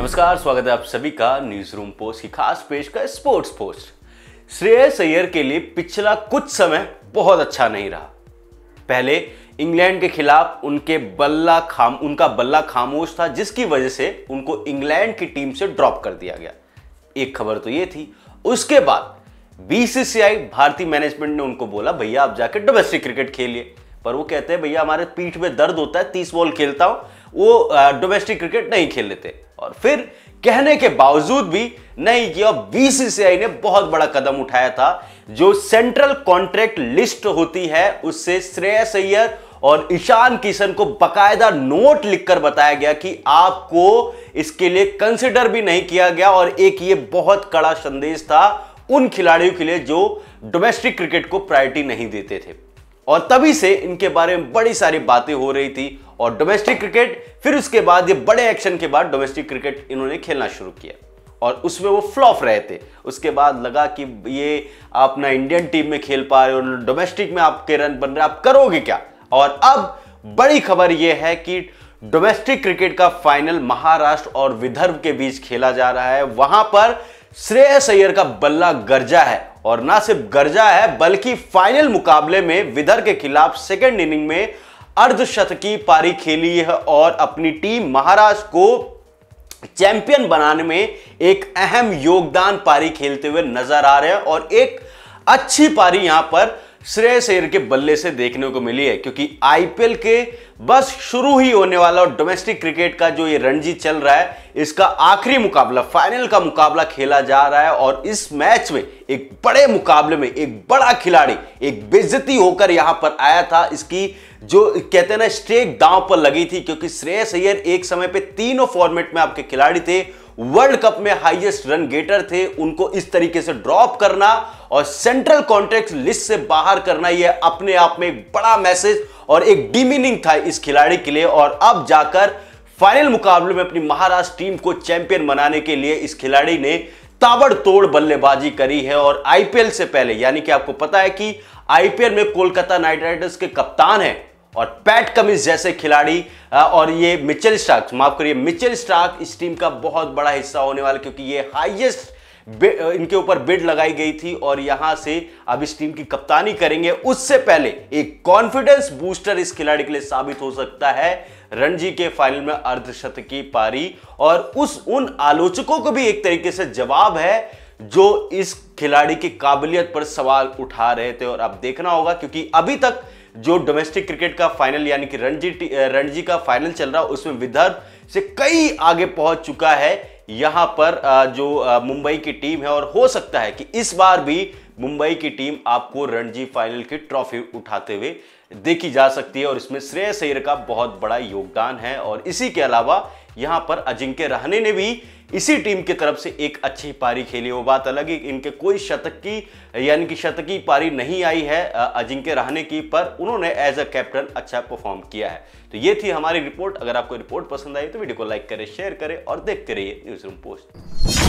नमस्कार स्वागत है आप सभी का न्यूज रूम पोस्ट की खास पेश का स्पोर्ट्स पोस्ट श्रेयस सैयर के लिए पिछला कुछ समय बहुत अच्छा नहीं रहा पहले इंग्लैंड के खिलाफ उनके बल्ला खाम उनका बल्ला खामोश था जिसकी वजह से उनको इंग्लैंड की टीम से ड्रॉप कर दिया गया एक खबर तो ये थी उसके बाद बीसीसीआई भारतीय मैनेजमेंट ने उनको बोला भैया आप जाके डोमेस्टिक क्रिकेट खेलिए पर वो कहते हैं भैया हमारे पीठ में दर्द होता है तीस बॉल खेलता हूं वो डोमेस्टिक क्रिकेट नहीं खेल लेते और फिर कहने के बावजूद भी नहीं किया बीसीसीआई ने बहुत बड़ा कदम उठाया था जो सेंट्रल कॉन्ट्रैक्ट लिस्ट होती है उससे श्रेय सैयर और ईशान किशन को बकायदा नोट लिखकर बताया गया कि आपको इसके लिए कंसिडर भी नहीं किया गया और एक ये बहुत कड़ा संदेश था उन खिलाड़ियों के लिए जो डोमेस्टिक क्रिकेट को प्रायोरिटी नहीं देते थे और तभी से इनके बारे में बड़ी सारी बातें हो रही थी और डोमेस्टिक क्रिकेट फिर उसके बाद ये बड़े एक्शन के बाद डोमेस्टिक क्रिकेट इन्होंने खेलना शुरू किया और उसमें वो फ्लॉप रहे थे उसके बाद लगा कि ये आप ना इंडियन टीम में खेल पा रहे हो डोमेस्टिक में आपके रन बन रहे आप करोगे क्या और अब बड़ी खबर यह है कि डोमेस्टिक क्रिकेट का फाइनल महाराष्ट्र और विदर्भ के बीच खेला जा रहा है वहां पर श्रेय सैयर का बल्ला गर्जा है और ना सिर्फ गर्जा है बल्कि फाइनल मुकाबले में विदर्भ के खिलाफ सेकेंड इनिंग में अर्धशतकी पारी खेली है और अपनी टीम महाराष्ट्र को चैंपियन बनाने में एक अहम योगदान पारी खेलते हुए नजर आ रहे हैं और एक अच्छी पारी यहां पर श्रेयस अय्यर के बल्ले से देखने को मिली है क्योंकि आईपीएल के बस शुरू ही होने वाला और डोमेस्टिक क्रिकेट का जो ये रणजी चल रहा है इसका आखिरी मुकाबला फाइनल का मुकाबला खेला जा रहा है और इस मैच में एक बड़े मुकाबले में एक बड़ा खिलाड़ी एक बेजती होकर यहां पर आया था इसकी जो कहते हैं ना स्ट्रेक दांव पर लगी थी क्योंकि श्रेय सैयर एक समय पे तीनों फॉर्मेट में आपके खिलाड़ी थे वर्ल्ड कप में हाईएस्ट रन गेटर थे उनको इस तरीके से ड्रॉप करना और सेंट्रल कॉन्ट्रैक्ट लिस्ट से बाहर करना यह अपने आप में एक बड़ा मैसेज और एक डिमीनिंग था इस खिलाड़ी के लिए और अब जाकर फाइनल मुकाबले में अपनी महाराष्ट्र टीम को चैंपियन बनाने के लिए इस खिलाड़ी ने ताबड़तोड़ बल्लेबाजी करी है और आईपीएल से पहले यानी कि आपको पता है कि आईपीएल में कोलकाता नाइट राइडर्स के कप्तान हैं और पैट कमिंस जैसे खिलाड़ी और ये मिचेल स्टार्क माफ करिए मिचेल स्टार्क इस टीम का बहुत बड़ा हिस्सा होने वाला क्योंकि ये हाईएस्ट इनके ऊपर बिड लगाई गई थी और यहां से अब इस टीम की कप्तानी करेंगे उससे पहले एक कॉन्फिडेंस बूस्टर इस खिलाड़ी के लिए साबित हो सकता है रणजी के फाइनल में अर्धशत की पारी और उस उन आलोचकों को भी एक तरीके से जवाब है जो इस खिलाड़ी की काबिलियत पर सवाल उठा रहे थे और अब देखना होगा क्योंकि अभी तक जो डोमेस्टिक क्रिकेट का फाइनल यानी कि रणजी रणजी का फाइनल चल रहा है उसमें विदर्भ से कई आगे पहुंच चुका है यहां पर जो मुंबई की टीम है और हो सकता है कि इस बार भी मुंबई की टीम आपको रणजी फाइनल की ट्रॉफी उठाते हुए देखी जा सकती है और इसमें श्रेय सैर का बहुत बड़ा योगदान है और इसी के अलावा यहाँ पर अजिंक्य रहने ने भी इसी टीम की तरफ से एक अच्छी पारी खेली वो बात अलग ही इनके कोई शतक की यानी कि शतकी पारी नहीं आई है अजिंक्य रहने की पर उन्होंने एज अ कैप्टन अच्छा परफॉर्म किया है तो ये थी हमारी रिपोर्ट अगर आपको रिपोर्ट पसंद आई तो वीडियो को लाइक करें शेयर करें और देखते रहिए न्यूज रूम पोस्ट